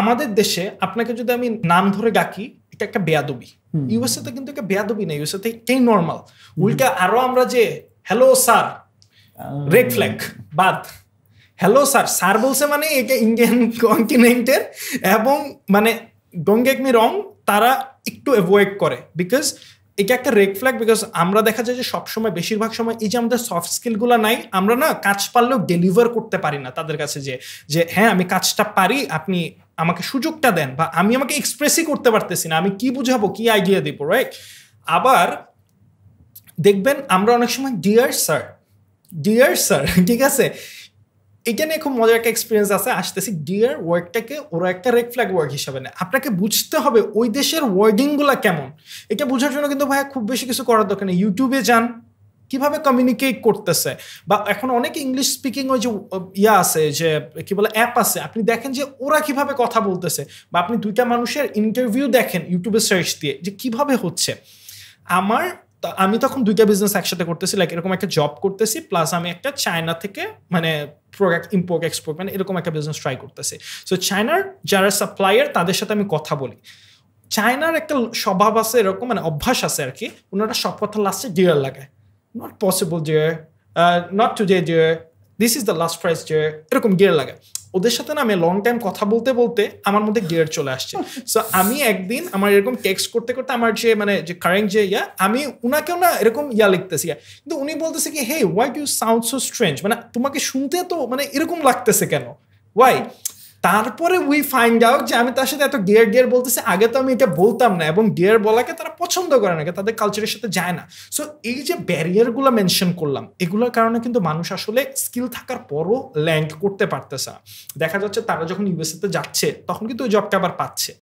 আমাদের দেশে আপনাকে যদি আমি নাম ধরে ডাকি এটা একটা বেয়াদবি ইউএসএ তে কিন্তু একটা বেয়াদবি না ইউএসএ তে এটাই নর্মাল উল্টা আরো আমরা যে হ্যালো স্যার রেড ফ্ল্যাগ বাদ হ্যালো স্যার স্যার বলছে মানে এটা ইন্ডিয়ান কন্টিনেন্টের এবং মানে ডোঙ্গেক মি রং তারা একটু অ্যাভয়েড করে বিকজ এটা একটা রেড ফ্ল্যাগ বিকজ আমরা দেখা যায় যে সবসময় বেশিরভাগ সময় এই যে আমাদের সফট স্কিলগুলো নাই আমরা না কাজ পারলেও ডেলিভার করতে পারি না তাদের কাছে যে যে হ্যাঁ আমি কাজটা পারি আপনি আমাকে সুযোগটা দেন বা আমি আমাকে এক্সপ্রেসই করতে পারতেছি না আমি কি বুঝাবো কি আইডিয়া দেবো রাইট আবার দেখবেন আমরা অনেক সময় ডিয়ার স্যার ডিয়ার স্যার ঠিক আছে এটা নিয়ে খুব মজার একটা এক্সপিরিয়েন্স আছে আসতেছি ডিয়ার ওয়ার্ডটাকে ওরা একটা রেড ফ্ল্যাগ ওয়ার্ড হিসাবে নেয় আপনাকে বুঝতে হবে ওই দেশের ওয়ার্ডিংগুলো কেমন এটা বোঝার জন্য কিন্তু ভাইয়া খুব বেশি কিছু করার দরকার নেই ইউটিউবে যান কিভাবে কমিউনিকেট করতেছে বা এখন অনেক ইংলিশ স্পিকিং ওই যে ইয়া আছে যে কি বলে অ্যাপ আছে আপনি দেখেন যে ওরা কিভাবে কথা বলতেছে বা আপনি দুইটা মানুষের ইন্টারভিউ দেখেন ইউটিউবে সার্চ দিয়ে যে কিভাবে হচ্ছে আমার আমি তখন দুইটা বিজনেস একসাথে করতেছি লাইক এরকম একটা জব করতেছি প্লাস আমি একটা চায়না থেকে মানে প্রোডাক্ট ইম্পোর্ট এক্সপোর্ট মানে এরকম একটা বিজনেস ট্রাই করতেছি সো চায়নার যারা সাপ্লায়ার তাদের সাথে আমি কথা বলি চায়নার একটা স্বভাব আছে এরকম মানে অভ্যাস আছে আর কি ওনারা সব কথা লাস্টে ডিয়ার লাগায় not possible dear uh, not today dear this is the last price dear এরকম গিয়ার লাগে ওদের সাথে না আমি লং টাইম কথা বলতে বলতে আমার মধ্যে গিয়ার চলে আসছে সো আমি একদিন আমার এরকম টেক্সট করতে করতে আমার যে মানে যে কারেন্ট যে ইয়া আমি উনাকেও না এরকম ইয়া লিখতেছি কিন্তু উনি বলতেছে কি hey why you sound so strange মানে তোমাকে শুনতে তো মানে এরকম লাগতেছে কেন ওয়াই তারপরে উই ফাইন্ড আউট যে আমি তার সাথে এত ডিয়ার ডিয়ার বলতেছি আগে তো আমি এটা বলতাম না এবং ডিয়ার বলাকে তারা পছন্দ করে না তাদের কালচারের সাথে যায় না সো এই যে ব্যারিয়ারগুলো মেনশন করলাম এগুলোর কারণে কিন্তু মানুষ আসলে স্কিল থাকার পরও ল্যাঙ্ক করতে পারতেছে দেখা যাচ্ছে তারা যখন ইউএসএতে যাচ্ছে তখন কিন্তু ওই জবটা আবার পাচ্ছে